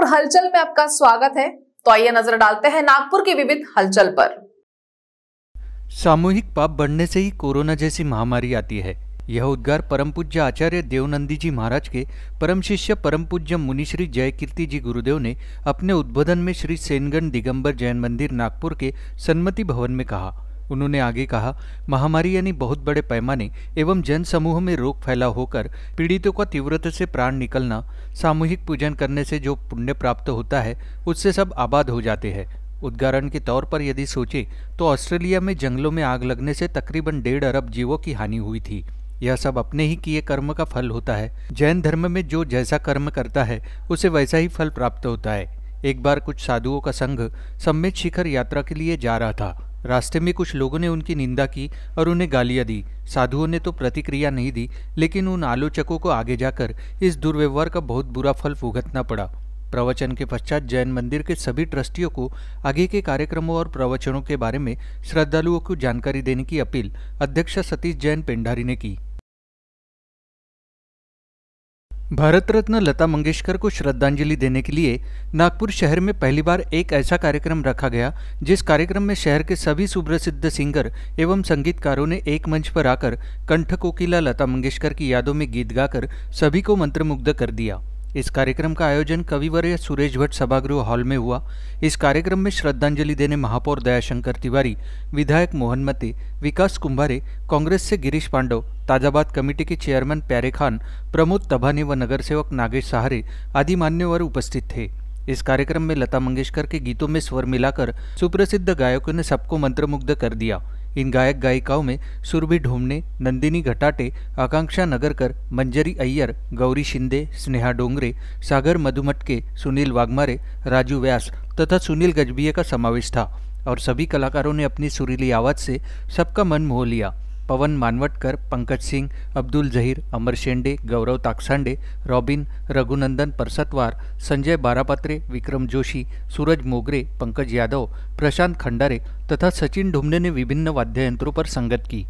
नागपुर हलचल में आपका स्वागत है तो आइए नजर डालते हैं नागपुर की विविध हलचल पर सामूहिक पाप बढ़ने से ही कोरोना जैसी महामारी आती है यह उद्गार परम पूज्य आचार्य देवनंदी जी महाराज के परम शिष्य परम पूज्य मुनिश्री जयकीर्ति जी गुरुदेव ने अपने उद्बोधन में श्री सेनगण दिगंबर जैन मंदिर नागपुर के सन्मति भवन में कहा उन्होंने आगे कहा महामारी यानी बहुत बड़े पैमाने एवं जन समूह में रोग फैला होकर पीड़ितों का तीव्रता से प्राण निकलना सामूहिक पूजन करने से जो पुण्य प्राप्त होता है उससे सब आबाद हो जाते हैं उदाहरण के तौर पर यदि सोचे तो ऑस्ट्रेलिया में जंगलों में आग लगने से तकरीबन डेढ़ अरब जीवों की हानि हुई थी यह सब अपने ही किए कर्म का फल होता है जैन धर्म में जो जैसा कर्म करता है उसे वैसा ही फल प्राप्त होता है एक बार कुछ साधुओं का संघ सम्मित शिखर यात्रा के लिए जा रहा था रास्ते में कुछ लोगों ने उनकी निंदा की और उन्हें गालियां दी साधुओं ने तो प्रतिक्रिया नहीं दी लेकिन उन आलोचकों को आगे जाकर इस दुर्व्यवहार का बहुत बुरा फल भुगतना पड़ा प्रवचन के पश्चात जैन मंदिर के सभी ट्रस्टियों को आगे के कार्यक्रमों और प्रवचनों के बारे में श्रद्धालुओं को जानकारी देने की अपील अध्यक्ष सतीश जैन पेंडारी ने की भारत रत्न लता मंगेशकर को श्रद्धांजलि देने के लिए नागपुर शहर में पहली बार एक ऐसा कार्यक्रम रखा गया जिस कार्यक्रम में शहर के सभी सुप्रसिद्ध सिंगर एवं संगीतकारों ने एक मंच पर आकर कंठ कोकिला लता मंगेशकर की यादों में गीत गाकर सभी को मंत्रमुग्ध कर दिया इस कार्यक्रम का आयोजन कविवर्य सुरेश भट्ट सभागृह हॉल में हुआ इस कार्यक्रम में श्रद्धांजलि देने महापौर दयाशंकर तिवारी विधायक मोहन मते विकास कुंभारे कांग्रेस से गिरीश पांडव ताजाबाद कमेटी के चेयरमैन प्यारे खान प्रमोद तभाने व नगरसेवक नागेश सहारे आदि मान्यवर उपस्थित थे इस कार्यक्रम में लता मंगेशकर के गीतों में स्वर मिलाकर सुप्रसिद्ध गायकों ने सबको मंत्रमुग्ध कर दिया इन गायक गायिकाओं में सुरभि ढोमने नंदिनी घटाटे आकांक्षा नगरकर मंजरी अय्यर गौरी शिंदे स्नेहा डोंगरे सागर मधुमटके सुनील वाघमारे राजू व्यास तथा सुनील गजबिये का समावेश था और सभी कलाकारों ने अपनी सुरीली आवाज़ से सबका मन मोह लिया पवन मानवटकर पंकज सिंह अब्दुल जहीर अमर शेंडे गौरव ताकसांडे रॉबिन रघुनंदन परसतवार संजय बारापात्रे विक्रम जोशी सूरज मोगरे पंकज यादव प्रशांत खंडारे तथा सचिन ढुमने ने विभिन्न वाद्ययंत्रों पर संगत की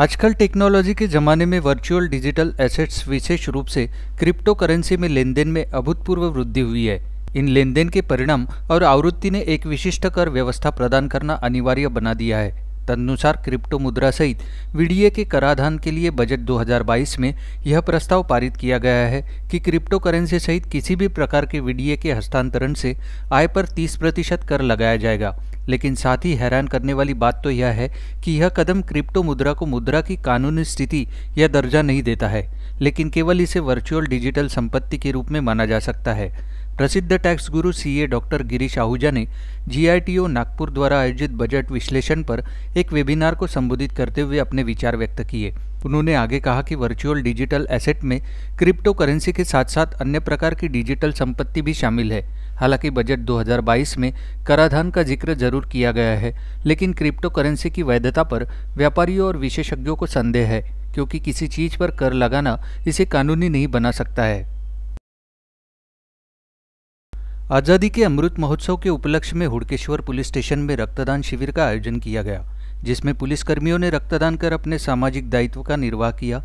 आजकल टेक्नोलॉजी के ज़माने में वर्चुअल डिजिटल एसेट्स विशेष रूप से क्रिप्टो करेंसी में लेन में अभूतपूर्व वृद्धि हुई है इन लेन देन के परिणाम और आवृत्ति ने एक विशिष्ट कर व्यवस्था प्रदान करना अनिवार्य बना दिया है तदनुसार क्रिप्टो मुद्रा सहित वीडीए के कराधान के लिए बजट 2022 में यह प्रस्ताव पारित किया गया है कि क्रिप्टो करेंसी सहित किसी भी प्रकार के वीडीए के हस्तांतरण से आय पर 30 प्रतिशत कर लगाया जाएगा लेकिन साथ ही हैरान करने वाली बात तो यह है कि यह कदम क्रिप्टो मुद्रा को मुद्रा की कानूनी स्थिति या दर्जा नहीं देता है लेकिन केवल इसे वर्चुअल डिजिटल संपत्ति के रूप में माना जा सकता है प्रसिद्ध टैक्स गुरु सीए डॉक्टर गिरीश आहूजा ने जीआईटीओ नागपुर द्वारा आयोजित बजट विश्लेषण पर एक वेबिनार को संबोधित करते हुए अपने विचार व्यक्त किए उन्होंने आगे कहा कि वर्चुअल डिजिटल एसेट में क्रिप्टो करेंसी के साथ साथ अन्य प्रकार की डिजिटल संपत्ति भी शामिल है हालांकि बजट 2022 में कराधान का जिक्र जरूर किया गया है लेकिन क्रिप्टो करेंसी की वैधता पर व्यापारियों और विशेषज्ञों को संदेह है क्योंकि किसी चीज पर कर लगाना इसे कानूनी नहीं बना सकता है आज़ादी के अमृत महोत्सव के उपलक्ष्य में हुड़केश्वर पुलिस स्टेशन में रक्तदान शिविर का आयोजन किया गया जिसमें पुलिसकर्मियों ने रक्तदान कर अपने सामाजिक दायित्व का निर्वाह किया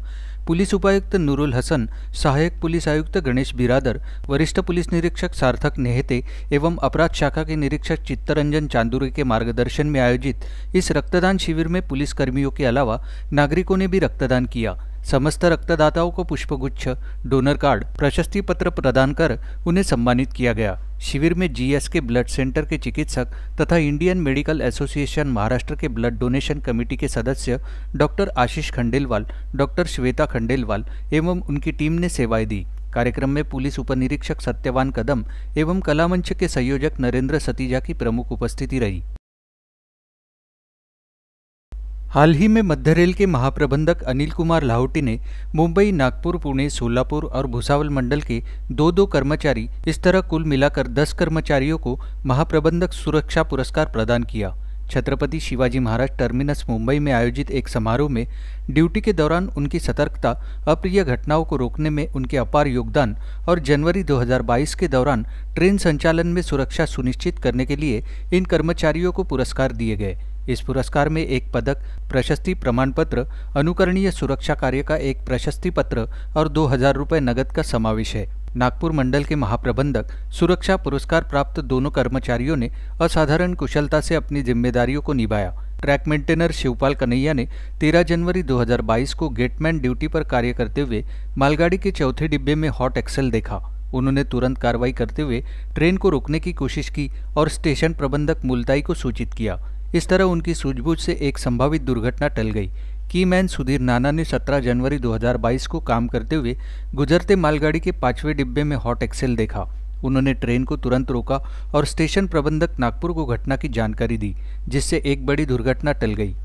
पुलिस उपायुक्त नूरुल हसन सहायक पुलिस आयुक्त गणेश बिरादर वरिष्ठ पुलिस निरीक्षक सार्थक नेहते एवं अपराध शाखा के निरीक्षक चित्तरंजन चांदुरे के मार्गदर्शन में आयोजित इस रक्तदान शिविर में पुलिसकर्मियों के अलावा नागरिकों ने भी रक्तदान किया समस्त रक्तदाताओं को पुष्पगुच्छ डोनर कार्ड प्रशस्ति पत्र प्रदान कर उन्हें सम्मानित किया गया शिविर में जीएस के ब्लड सेंटर के चिकित्सक तथा इंडियन मेडिकल एसोसिएशन महाराष्ट्र के ब्लड डोनेशन कमेटी के सदस्य डॉक्टर आशीष खंडेलवाल डॉक्टर श्वेता खंडेलवाल एवं उनकी टीम ने सेवाएं दी कार्यक्रम में पुलिस उपनिरीक्षक सत्यवान कदम एवं कलामंच के संयोजक नरेंद्र सतीजा की प्रमुख उपस्थिति रही हाल ही में मध्य रेल के महाप्रबंधक अनिल कुमार लाहौटी ने मुंबई नागपुर पुणे सोलापुर और भुसावल मंडल के दो दो कर्मचारी इस तरह कुल मिलाकर दस कर्मचारियों को महाप्रबंधक सुरक्षा पुरस्कार प्रदान किया छत्रपति शिवाजी महाराज टर्मिनस मुंबई में आयोजित एक समारोह में ड्यूटी के दौरान उनकी सतर्कता अप्रिय घटनाओं को रोकने में उनके अपार योगदान और जनवरी 2022 के दौरान ट्रेन संचालन में सुरक्षा सुनिश्चित करने के लिए इन कर्मचारियों को पुरस्कार दिए गए इस पुरस्कार में एक पदक प्रशस्ति प्रमाण पत्र अनुकरणीय सुरक्षा कार्य का एक प्रशस्ति पत्र और दो हजार रुपये नगद का समावेश है नागपुर मंडल के महाप्रबंधक सुरक्षा पुरस्कार प्राप्त दोनों कर्मचारियों ने असाधारण कुशलता से अपनी जिम्मेदारियों को निभाया ट्रैक मेंटेनर शिवपाल कन्हैया ने 13 जनवरी 2022 को गेटमैन ड्यूटी पर कार्य करते हुए मालगाड़ी के चौथे डिब्बे में हॉट एक्सेल देखा उन्होंने तुरंत कार्रवाई करते हुए ट्रेन को रोकने की कोशिश की और स्टेशन प्रबंधक मुलताई को सूचित किया इस तरह उनकी सूझबूझ से एक संभावित दुर्घटना टल गई की मैन सुधीर नाना ने 17 जनवरी 2022 को काम करते हुए गुजरते मालगाड़ी के पांचवें डिब्बे में हॉट एक्सेल देखा उन्होंने ट्रेन को तुरंत रोका और स्टेशन प्रबंधक नागपुर को घटना की जानकारी दी जिससे एक बड़ी दुर्घटना टल गई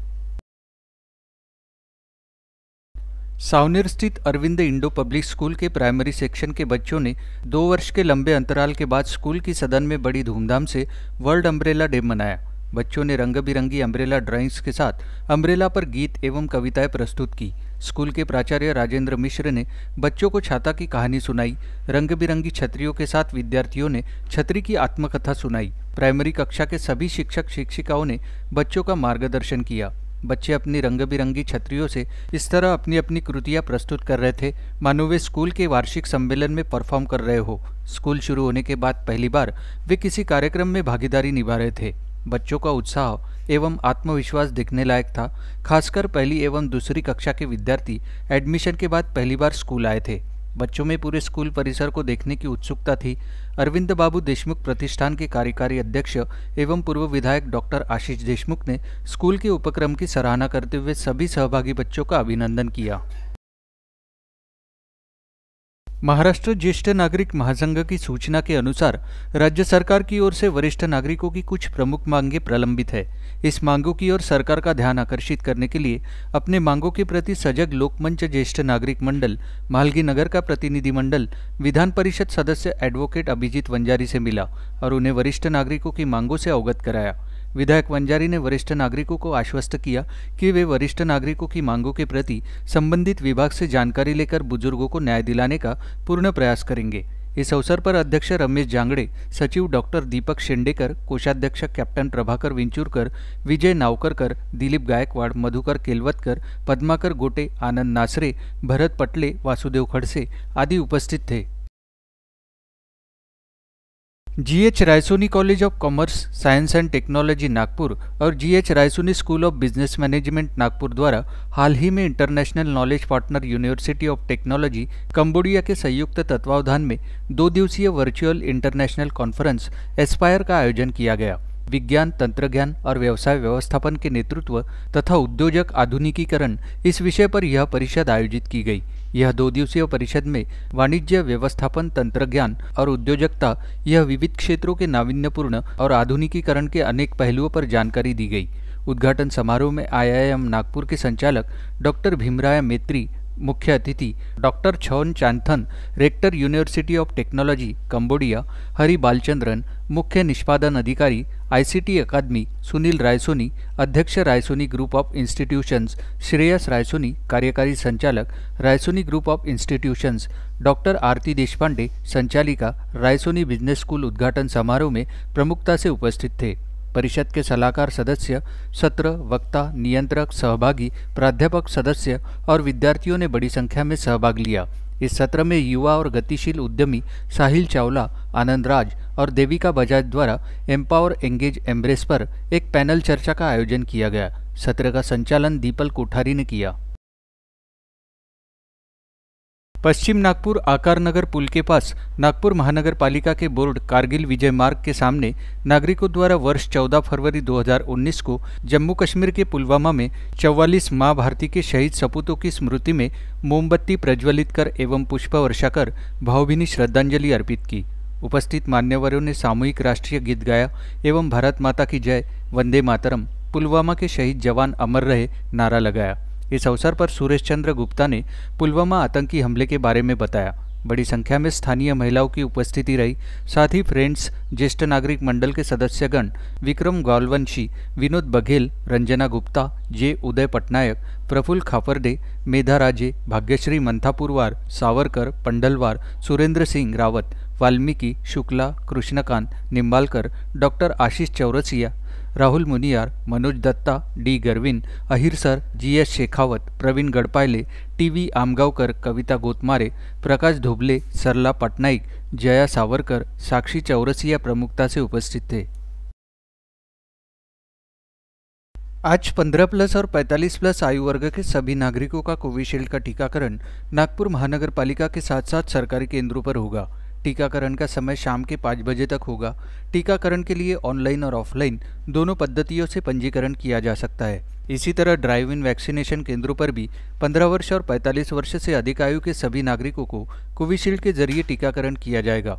सावनेर स्थित अरविंद इंडो पब्लिक स्कूल के प्राइमरी सेक्शन के बच्चों ने दो वर्ष के लंबे अंतराल के बाद स्कूल की सदन में बड़ी धूमधाम से वर्ल्ड अम्ब्रेला डे मनाया बच्चों ने रंग बिरंगी अम्ब्रेला ड्राइंग्स के साथ अम्ब्रेला पर गीत एवं कविताएं प्रस्तुत की स्कूल के प्राचार्य राजेंद्र मिश्र ने बच्चों को छाता की कहानी सुनाई रंग बिरंगी छतरियों के साथ विद्यार्थियों ने छतरी की आत्मकथा सुनाई प्राइमरी कक्षा के सभी शिक्षक शिक्षिकाओं ने बच्चों का मार्गदर्शन किया बच्चे अपनी रंग बिरंगी छतरियों से इस तरह अपनी अपनी कृतियां प्रस्तुत कर रहे थे मानो वे स्कूल के वार्षिक सम्मेलन में परफॉर्म कर रहे हो स्कूल शुरू होने के बाद पहली बार वे किसी कार्यक्रम में भागीदारी निभा रहे थे बच्चों का उत्साह एवं आत्मविश्वास देखने लायक था खासकर पहली एवं दूसरी कक्षा के विद्यार्थी एडमिशन के बाद पहली बार स्कूल आए थे बच्चों में पूरे स्कूल परिसर को देखने की उत्सुकता थी अरविंद बाबू देशमुख प्रतिष्ठान के कार्यकारी अध्यक्ष एवं पूर्व विधायक डॉक्टर आशीष देशमुख ने स्कूल के उपक्रम की सराहना करते हुए सभी सहभागी बच्चों का अभिनंदन किया महाराष्ट्र ज्येष्ठ नागरिक महासंघ की सूचना के अनुसार राज्य सरकार की ओर से वरिष्ठ नागरिकों की कुछ प्रमुख मांगे प्रलंबित है इस मांगों की ओर सरकार का ध्यान आकर्षित करने के लिए अपने मांगों के प्रति सजग लोकमंच ज्येष्ठ नागरिक मंडल मालगी नगर का प्रतिनिधिमंडल विधान परिषद सदस्य एडवोकेट अभिजीत वंजारी से मिला और उन्हें वरिष्ठ नागरिकों की मांगों से अवगत कराया विधायक वंजारी ने वरिष्ठ नागरिकों को आश्वस्त किया कि वे वरिष्ठ नागरिकों की मांगों के प्रति संबंधित विभाग से जानकारी लेकर बुजुर्गों को न्याय दिलाने का पूर्ण प्रयास करेंगे इस अवसर पर अध्यक्ष रमेश जांगड़े सचिव डॉक्टर दीपक शेंडेकर कोषाध्यक्ष कैप्टन प्रभाकर विंचूरकर विजय नावकरकर दिलीप गायकवाड मधुकर केलवतकर पद्माकर गोटे आनंद नासरे भरत पटले वासुदेव खडसे आदि उपस्थित थे G H Raisoni college of commerce science and technology Nagpur और G H Raisoni school of business management Nagpur द्वारा हाल ही में international knowledge partner university of technology Cambodia के संयुक्त तत्वावधान में दो दिवसीय वर्चुअल इंटरनेशनल कॉन्फ्रेंस एस्पायर का आयोजन किया गया विज्ञान तंत्रज्ञान और व्यवसाय व्यवस्थापन के नेतृत्व तथा उद्योजक आधुनिकीकरण इस विषय पर यह परिषद आयोजित की गई यह दो दिवसीय परिषद में वाणिज्य व्यवस्थापन तंत्रज्ञान और उद्योजकता यह विविध क्षेत्रों के नावीन्यपूर्ण और आधुनिकीकरण के अनेक पहलुओं पर जानकारी दी गई उद्घाटन समारोह में आईआईएम नागपुर के संचालक डॉक्टर भीमराय मेत्री मुख्य अतिथि doctor Chhon Chanthan rector university of technology Cambodia Hari Balachandran मुख्य निष्पादन अधिकारी आईसीटी अकादमी सुनील रायसोनी अध्यक्ष Raisoni group of institutions Shreyas Raisoni कार्यकारी संचालक Raisoni group of institutions doctor Aarti Deshpande संचालिका रायसोनी बिजनेस स्कूल उद्घाटन समारोह में प्रमुखता से उपस्थित थे परिषद के सलाहकार सदस्य सत्र वक्ता नियंत्रक सहभागी प्राध्यापक सदस्य और विद्यार्थियों ने बड़ी संख्या में सहभाग लिया इस सत्र में युवा और गतिशील उद्यमी साहिल चावला आनंद राज और देविका बजाज द्वारा एम्पावर एंगेज एम्ब्रेस पर एक पैनल चर्चा का आयोजन किया गया सत्र का संचालन दीपल कोठारी ने किया पश्चिम नागपुर आकार नगर पुल के पास नागपुर महानगर पालिका के बोर्ड कारगिल विजय मार्ग के सामने नागरिकों द्वारा वर्ष 14 फरवरी 2019 को जम्मू कश्मीर के पुलवामा में 44 मां भारती के शहीद सपूतों की स्मृति में मोमबत्ती प्रज्वलित कर एवं पुष्प वर्षा कर भावभीनी श्रद्धांजलि अर्पित की उपस्थित मान्यवरों ने सामूहिक राष्ट्रीय गीत गाया एवं भारत माता की जय वंदे मातरम पुलवामा के शहीद जवान अमर रहे नारा लगाया इस अवसर पर सुरेश चंद्र गुप्ता ने पुलवामा आतंकी हमले के बारे में बताया बड़ी संख्या में स्थानीय महिलाओं की उपस्थिति रही साथ ही फ्रेंड्स ज्येष्ठ नागरिक मंडल के सदस्यगण Vikram Gaulvanshi Vinod Baghel Ranjana Gupta J Uday Patnaik Praful Khaparde Medha Raje Bhagyashree Manthapurwar Savarkar Pandalwar Surendra Singh Rawat Valmiki Shukla Krishnakant Nimbalkar doctor Ashish Chaurasia Rahul Muniyar Manoj Dutta D Garvin Ahir sir G S Shekhawat Praveen Gadpayle T V Amgaonkar Kavita Gotmare Prakash Dhoble Sarla Patnaik Jaya Savarkar Sakshi Chaurasia प्रमुखता से उपस्थित थे आज 15 प्लस और 45 प्लस आयु वर्ग के सभी नागरिकों का कोविशील्ड का टीकाकरण नागपुर महानगर पालिका के साथ साथ सरकारी केंद्रों पर होगा टीकाकरण का समय शाम के पाँच बजे तक होगा टीकाकरण के लिए ऑनलाइन और ऑफलाइन दोनों पद्धतियों से पंजीकरण किया जा सकता है इसी तरह ड्राइव इन वैक्सीनेशन केंद्रों पर भी 15 वर्ष और 45 वर्ष से अधिक आयु के सभी नागरिकों को कोविशील्ड के जरिए टीकाकरण किया जाएगा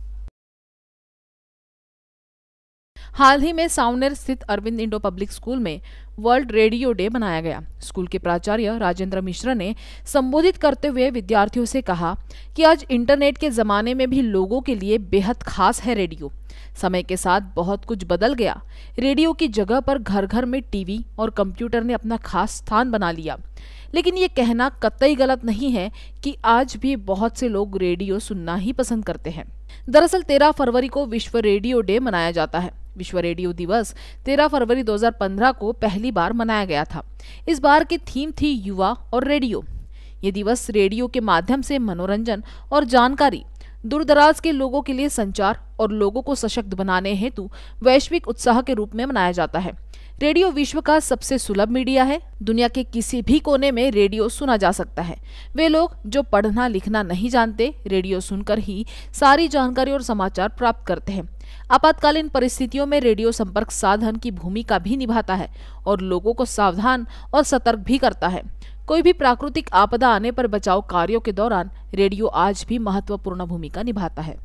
हाल ही में साउनर स्थित अरविंद इंडो पब्लिक स्कूल में वर्ल्ड रेडियो डे मनाया गया स्कूल के प्राचार्य राजेंद्र मिश्र ने संबोधित करते हुए विद्यार्थियों से कहा कि आज इंटरनेट के जमाने में भी लोगों के लिए बेहद खास है रेडियो समय के साथ बहुत कुछ बदल गया रेडियो की जगह पर घर घर में टीवी और कंप्यूटर ने अपना खास स्थान बना लिया लेकिन ये कहना कतई गलत नहीं है कि आज भी बहुत से लोग रेडियो सुनना ही पसंद करते हैं दरअसल तेरह फरवरी को विश्व रेडियो डे मनाया जाता है विश्व रेडियो दिवस 13 फरवरी 2015 को पहली बार मनाया गया था इस बार की थीम थी युवा और रेडियो ये दिवस रेडियो के माध्यम से मनोरंजन और जानकारी दूरदराज के लोगों के लिए संचार और लोगों को सशक्त बनाने हेतु वैश्विक उत्साह के रूप में मनाया जाता है रेडियो विश्व का सबसे सुलभ मीडिया है दुनिया के किसी भी कोने में रेडियो सुना जा सकता है वे लोग जो पढ़ना लिखना नहीं जानते रेडियो सुनकर ही सारी जानकारी और समाचार प्राप्त करते हैं आपातकालीन परिस्थितियों में रेडियो संपर्क साधन की भूमिका भी निभाता है और लोगों को सावधान और सतर्क भी करता है कोई भी प्राकृतिक आपदा आने पर बचाव कार्यों के दौरान रेडियो आज भी महत्वपूर्ण भूमिका निभाता है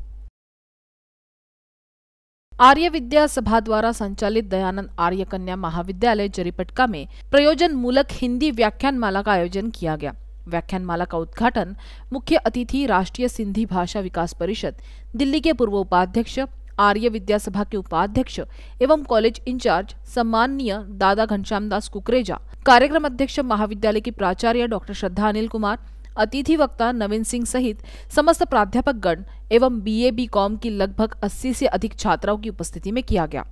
आर्य विद्या सभा द्वारा संचालित दयानंद आर्य कन्या महाविद्यालय जरीपटका में प्रयोजन मूलक हिंदी व्याख्यान माला का आयोजन किया गया व्याख्यान माला का उद्घाटन मुख्य अतिथि राष्ट्रीय सिंधी भाषा विकास परिषद दिल्ली के पूर्व उपाध्यक्ष आर्य विद्यासभा के उपाध्यक्ष एवं कॉलेज इंचार्ज सम्माननीय दादा घनश्याम दास कुकरेजा कार्यक्रम अध्यक्ष महाविद्यालय की प्राचार्य डॉक्टर श्रद्धा अनिल कुमार अतिथि वक्ता नवीन सिंह सहित समस्त प्राध्यापक गण एवं बीए बी कॉम की लगभग 80 से अधिक छात्राओं की उपस्थिति में किया गया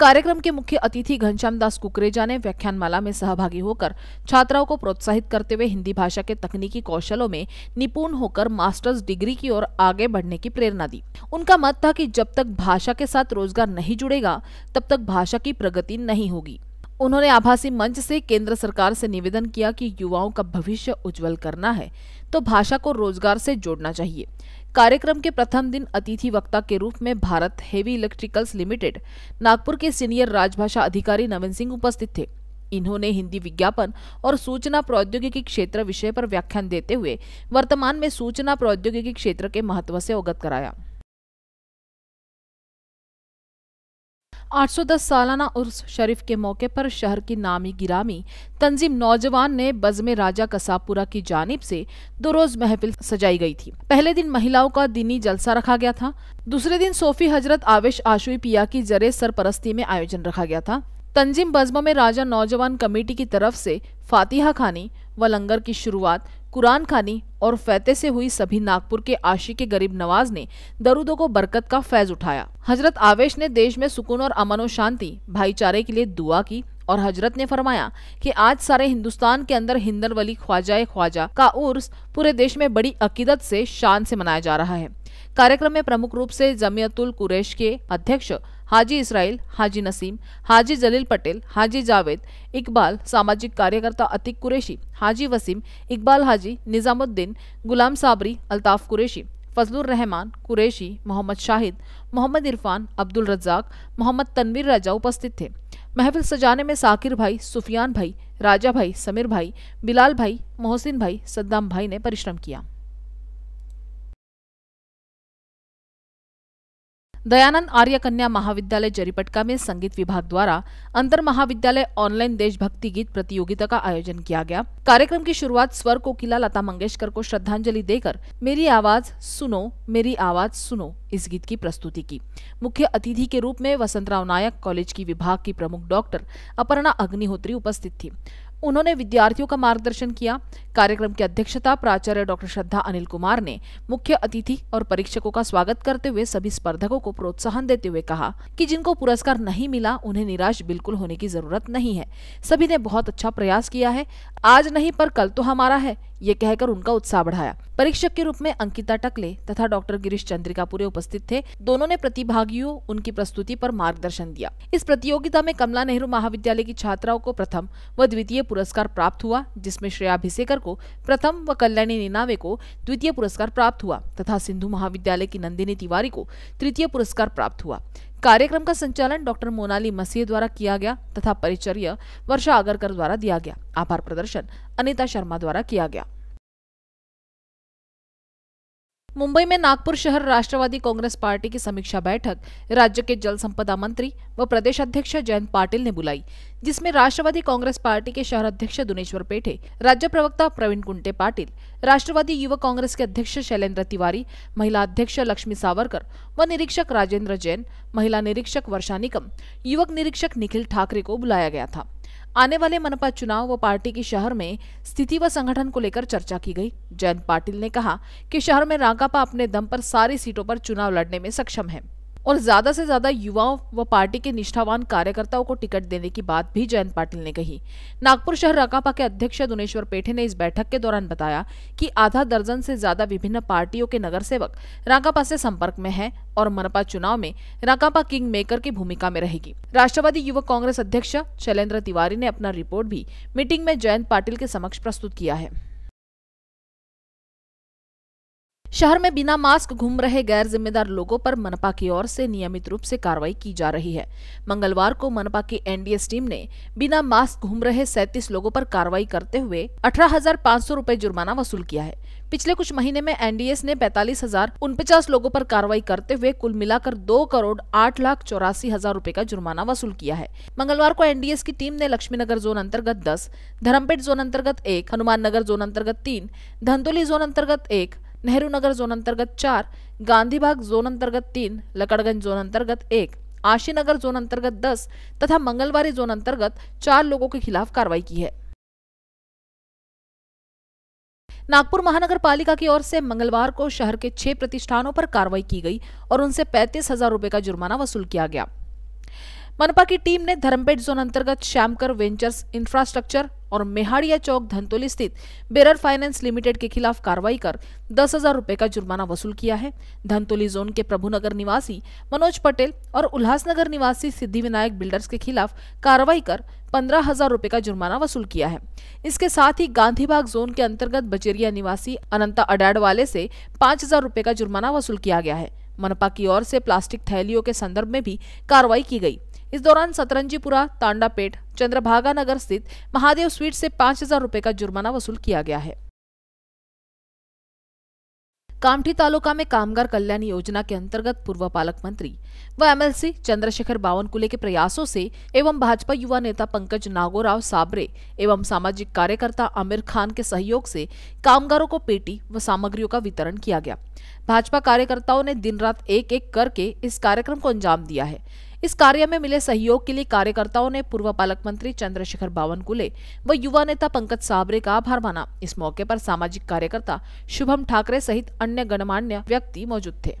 कार्यक्रम के मुख्य अतिथि घनश्याम दास कुकरेजा ने व्याख्यानमाला में सहभागी होकर छात्राओं को प्रोत्साहित करते हुए हिंदी भाषा के तकनीकी कौशलों में निपुण होकर मास्टर्स डिग्री की ओर आगे बढ़ने की प्रेरणा दी उनका मत था कि जब तक भाषा के साथ रोजगार नहीं जुड़ेगा तब तक भाषा की प्रगति नहीं होगी उन्होंने आभासी मंच से केंद्र सरकार से निवेदन किया कि युवाओं का भविष्य उज्जवल करना है तो भाषा को रोजगार से जोड़ना चाहिए कार्यक्रम के प्रथम दिन अतिथि वक्ता के रूप में Bharat heavy electricals limited Nagpur के सीनियर राजभाषा अधिकारी नवीन सिंह उपस्थित थे इन्होंने हिंदी विज्ञापन और सूचना प्रौद्योगिकी क्षेत्र विषय पर व्याख्यान देते हुए वर्तमान में सूचना प्रौद्योगिकी क्षेत्र के महत्व से अवगत कराया 810 सालाना उर्स शरीफ के मौके पर शहर की नामी गिरामी तंजीम नौजवान ने बजमे राजा कसापुरा की जानिब से दो रोज महफिल सजाई गई थी पहले दिन महिलाओं का दीनी जलसा रखा गया था दूसरे दिन सोफी हजरत आवेश आशुई पिया की जरे सरपरस्ती में आयोजन रखा गया था तंजीम बजमा में राजा नौजवान कमेटी की तरफ से फातिहा खानी व लंगर की शुरुआत कुरान खानी और फैते से हुई सभी नागपुर के आशी के गरीब नवाज ने दरुदों को बरकत का फैज उठाया हजरत आवेश ने देश में सुकून और अमन और शांति भाईचारे के लिए दुआ की और हजरत ने फरमाया कि आज सारे हिंदुस्तान के अंदर हिंदर वली ख्वाजा ख्वाजा का उर्स पूरे देश में बड़ी अकीदत से शान से मनाया जा रहा है कार्यक्रम में प्रमुख रूप से जमीयतुल कुरेश के अध्यक्ष हाजी इसराइल हाजी नसीम हाजी जलील पटेल हाजी जावेद इकबाल सामाजिक कार्यकर्ता अतिक कुरेशी हाजी वसीम इकबाल हाजी निज़ामुद्दीन गुलाम साबरी अल्ताफ़ कुरेशी फजलुर रहमान कुरेशी मोहम्मद शाहिद मोहम्मद इरफान अब्दुल रज्जाक मोहम्मद तनवीर राजा उपस्थित थे महफिल सजाने में साकिर भाई सुफियान भाई राजा भाई समीर भाई बिलाल भाई मोहसिन भाई सद्दाम भाई ने परिश्रम किया दयानंद आर्य कन्या महाविद्यालय जरीपटका में संगीत विभाग द्वारा अंतर महाविद्यालय ऑनलाइन देशभक्ति गीत प्रतियोगिता का आयोजन किया गया कार्यक्रम की शुरुआत स्वर कोकिला लता मंगेशकर को श्रद्धांजलि देकर मेरी आवाज सुनो मेरी आवाज सुनो इस गीत की प्रस्तुति की मुख्य अतिथि के रूप में वसंतराव नायक कॉलेज की विभाग की प्रमुख डॉक्टर अपर्णा अग्निहोत्री उपस्थित थी उन्होंने विद्यार्थियों का मार्गदर्शन किया कार्यक्रम की अध्यक्षता प्राचार्य डॉक्टर श्रद्धा अनिल कुमार ने मुख्य अतिथि और परीक्षकों का स्वागत करते हुए सभी स्पर्धकों को प्रोत्साहन देते हुए कहा कि जिनको पुरस्कार नहीं मिला उन्हें निराश बिल्कुल होने की जरूरत नहीं है सभी ने बहुत अच्छा प्रयास किया है आज नहीं पर कल तो हमारा है ये कहकर उनका उत्साह बढ़ाया परीक्षक के रूप में अंकिता टकले तथा डॉक्टर गिरीश चंद्रिका पूरे उपस्थित थे दोनों ने प्रतिभागियों उनकी प्रस्तुति पर मार्गदर्शन दिया इस प्रतियोगिता में कमला नेहरू महाविद्यालय की छात्राओं को प्रथम व द्वितीय पुरस्कार प्राप्त हुआ जिसमें श्रेया भिसेकर को प्रथम व कल्याणी निनावे को द्वितीय पुरस्कार प्राप्त हुआ तथा सिंधु महाविद्यालय की नंदिनी तिवारी को तृतीय पुरस्कार प्राप्त हुआ कार्यक्रम का संचालन डॉक्टर मोनाली मसीह द्वारा किया गया तथा परिचर्य वर्षा आगरकर द्वारा दिया गया आभार प्रदर्शन अनिता शर्मा द्वारा किया गया मुंबई में नागपुर शहर राष्ट्रवादी कांग्रेस पार्टी की समीक्षा बैठक राज्य के जल संपदा मंत्री व प्रदेश अध्यक्ष जयंत पाटिल ने बुलाई जिसमें राष्ट्रवादी कांग्रेस पार्टी के शहर अध्यक्ष दुनेश्वर पेठे राज्य प्रवक्ता प्रवीण कुंटे पाटिल राष्ट्रवादी युवा कांग्रेस के अध्यक्ष शैलेन्द्र तिवारी महिला अध्यक्ष लक्ष्मी सावरकर व निरीक्षक राजेंद्र जैन महिला निरीक्षक वर्षा निकम युवक निरीक्षक निखिल ठाकरे को बुलाया गया था आने वाले मनपा चुनाव व पार्टी की शहर में स्थिति व संगठन को लेकर चर्चा की गई जयंत पाटिल ने कहा कि शहर में राकापा अपने दम पर सारी सीटों पर चुनाव लड़ने में सक्षम है और ज्यादा से ज्यादा युवाओं व पार्टी के निष्ठावान कार्यकर्ताओं को टिकट देने की बात भी जयंत पाटिल ने कही नागपुर शहर राकापा के अध्यक्ष दुनेश्वर पेठे ने इस बैठक के दौरान बताया कि आधा दर्जन से ज्यादा विभिन्न पार्टियों के नगर सेवक राकापा से संपर्क में हैं और मनपा चुनाव में राकापा किंग मेकर की भूमिका में रहेगी राष्ट्रवादी युवक कांग्रेस अध्यक्ष शैलेंद्र तिवारी ने अपना रिपोर्ट भी मीटिंग में जयंत पाटिल के समक्ष प्रस्तुत किया है शहर में बिना मास्क घूम रहे गैर जिम्मेदार लोगों पर मनपा की ओर से नियमित रूप से कार्रवाई की जा रही है मंगलवार को मनपा की एनडीएस टीम ने बिना मास्क घूम रहे सैतीस लोगों पर कार्रवाई करते हुए अठारह हजार पाँच सौ रूपए जुर्माना वसूल किया है पिछले कुछ महीने में एनडीएस ने पैतालीस हजार उनपचास लोगों पर कार्रवाई करते हुए कुल मिलाकर दो करोड़ आठ लाख चौरासी हजार रूपए का जुर्माना वसूल किया है मंगलवार को एनडीएस की टीम ने लक्ष्मीनगर जोन अंतर्गत दस धर्मपेट जोन अंतर्गत एक हनुमान नगर जोन अंतर्गत तीन धंतोली जोन अंतर्गत एक नेहरू नगर जोन अंतर्गत चार गांधीबाग जोन अंतर्गत तीन लकड़गंज जोन अंतर्गत एक आशीनगर जोन अंतर्गत दस तथा मंगलवारी जोन अंतर्गत चार लोगों के खिलाफ कार्रवाई की है नागपुर महानगर पालिका की ओर से मंगलवार को शहर के छह प्रतिष्ठानों पर कार्रवाई की गई और उनसे पैंतीस हजार रूपये का जुर्माना वसूल किया गया मनपा की टीम ने धर्मपेट जोन अंतर्गत श्यामकर वेंचर्स इंफ्रास्ट्रक्चर और मेहाड़िया चौक धनतोली स्थित बेरर फाइनेंस लिमिटेड के खिलाफ कार्रवाई कर दस हजार रूपए का जुर्माना वसूल किया है धनतोली जोन के प्रभुनगर निवासी मनोज पटेल और उल्लासनगर निवासी सिद्धि विनायक बिल्डर्स के खिलाफ कार्रवाई कर पंद्रह हजार रूपए का जुर्माना वसूल किया है इसके साथ ही गांधीबाग जोन के अंतर्गत बचेरिया निवासी अनंता अडाड वाले से पांच हजार रूपए का जुर्माना वसूल किया गया है मनपा की ओर से प्लास्टिक थैलियों के संदर्भ में भी कार्रवाई की गई इस दौरान सतरंजीपुरा तांडा पेट चंद्रभागा नगर स्थित महादेव स्वीट से पांच हजार रूपए का जुर्माना वसूल किया गया है कामठी तालुका में कामगार कल्याण योजना के अंतर्गत पूर्व पालक मंत्री व एमएलसी चंद्रशेखर बावनकुले के प्रयासों से एवं भाजपा युवा नेता पंकज नागोराव साबरे एवं सामाजिक कार्यकर्ता आमिर खान के सहयोग से कामगारों को पेटी व सामग्रियों का वितरण किया गया भाजपा कार्यकर्ताओं ने दिन रात एक एक करके इस कार्यक्रम को अंजाम दिया है इस कार्य में मिले सहयोग के लिए कार्यकर्ताओं ने पूर्व पालक मंत्री चंद्रशेखर बावनकुले व युवा नेता पंकज साबरे का आभार माना इस मौके पर सामाजिक कार्यकर्ता शुभम ठाकरे सहित अन्य गणमान्य व्यक्ति मौजूद थे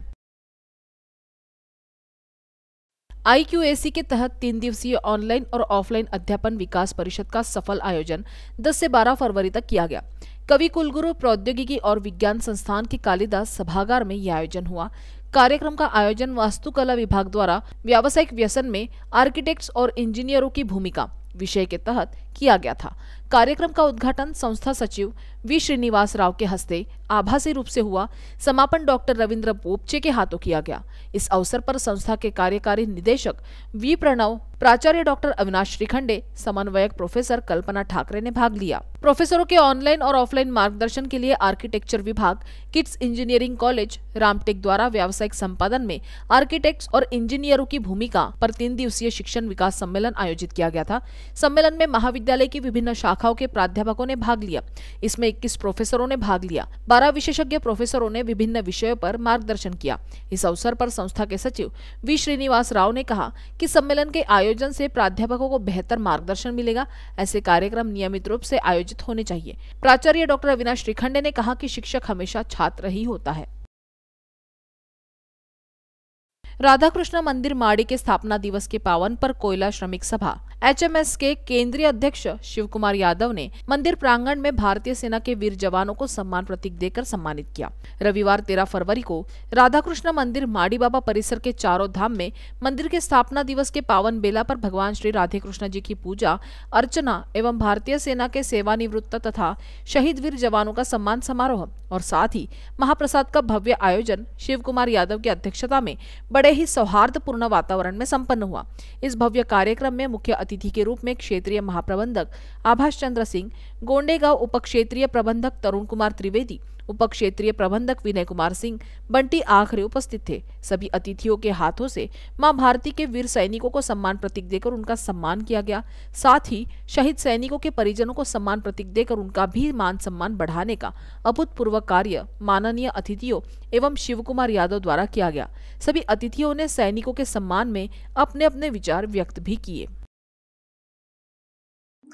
आई के तहत तीन दिवसीय ऑनलाइन और ऑफलाइन अध्यापन विकास परिषद का सफल आयोजन 10 से 12 फरवरी तक किया गया कवि कुलगुरु प्रौद्योगिकी और विज्ञान संस्थान के कालिदास सभागार में यह आयोजन हुआ कार्यक्रम का आयोजन वास्तुकला विभाग द्वारा व्यावसायिक व्यसन में आर्किटेक्ट्स और इंजीनियरों की भूमिका विषय के तहत किया गया था कार्यक्रम का उद्घाटन संस्था सचिव वी श्रीनिवास राव के हस्ते आभासी रूप से हुआ समापन डॉक्टर रविन्द्र बोपचे के हाथों किया गया इस अवसर पर संस्था के कार्यकारी निदेशक वी प्रणव प्राचार्य डॉक्टर अविनाश श्रीखंडे समन्वयक प्रोफेसर कल्पना ठाकरे ने भाग लिया प्रोफेसरों के ऑनलाइन और ऑफलाइन मार्गदर्शन के लिए आर्किटेक्चर विभाग किड्स इंजीनियरिंग कॉलेज रामटेक द्वारा व्यावसायिक संपादन में आर्किटेक्ट और इंजीनियरों की भूमिका पर तीन दिवसीय शिक्षण विकास सम्मेलन आयोजित किया गया था सम्मेलन में महाविद्यालय की विभिन्न शाखा शाखाओं के प्राध्यापकों ने भाग लिया इसमें इक्कीस प्रोफेसरों ने भाग लिया बारह विशेषज्ञ प्रोफेसरों ने विभिन्न विषयों पर मार्गदर्शन किया इस अवसर पर संस्था के सचिव वी श्रीनिवास राव ने कहा कि सम्मेलन के आयोजन से प्राध्यापकों को बेहतर मार्गदर्शन मिलेगा ऐसे कार्यक्रम नियमित रूप से आयोजित होने चाहिए प्राचार्य डॉक्टर अविनाश श्रीखंडे ने कहा कि शिक्षक हमेशा छात्र ही होता है राधा मंदिर माड़ी के स्थापना दिवस के पावन पर कोयला श्रमिक सभा एचएमएस के केंद्रीय अध्यक्ष शिव कुमार यादव ने मंदिर प्रांगण में भारतीय सेना के वीर जवानों को सम्मान प्रतीक देकर सम्मानित किया रविवार तेरह फरवरी को राधा कृष्ण मंदिर माड़ी बाबा परिसर के चारों धाम में मंदिर के स्थापना दिवस के पावन बेला पर भगवान श्री राधे कृष्ण जी की पूजा अर्चना एवं भारतीय सेना के सेवानिवृत्त तथा शहीद वीर जवानों का सम्मान समारोह और साथ ही महाप्रसाद का भव्य आयोजन शिव कुमार यादव की अध्यक्षता में बड़े बड़े ही सौहार्दपूर्ण वातावरण में संपन्न हुआ इस भव्य कार्यक्रम में मुख्य अतिथि के रूप में क्षेत्रीय महाप्रबंधक आभाष चंद्र सिंह गोंडेगांव उप क्षेत्रीय प्रबंधक तरुण कुमार त्रिवेदी उप क्षेत्रीय प्रबंधक विनय कुमार सिंह बंटी आखरे उपस्थित थे सभी अतिथियों के हाथों से मां भारती के वीर सैनिकों को सम्मान प्रतीक देकर उनका सम्मान किया गया साथ ही शहीद सैनिकों के परिजनों को सम्मान प्रतीक देकर उनका भी मान सम्मान बढ़ाने का अभूतपूर्व कार्य माननीय अतिथियों एवं शिव कुमार यादव द्वारा किया गया सभी अतिथियों ने सैनिकों के सम्मान में अपने अपने विचार व्यक्त भी किए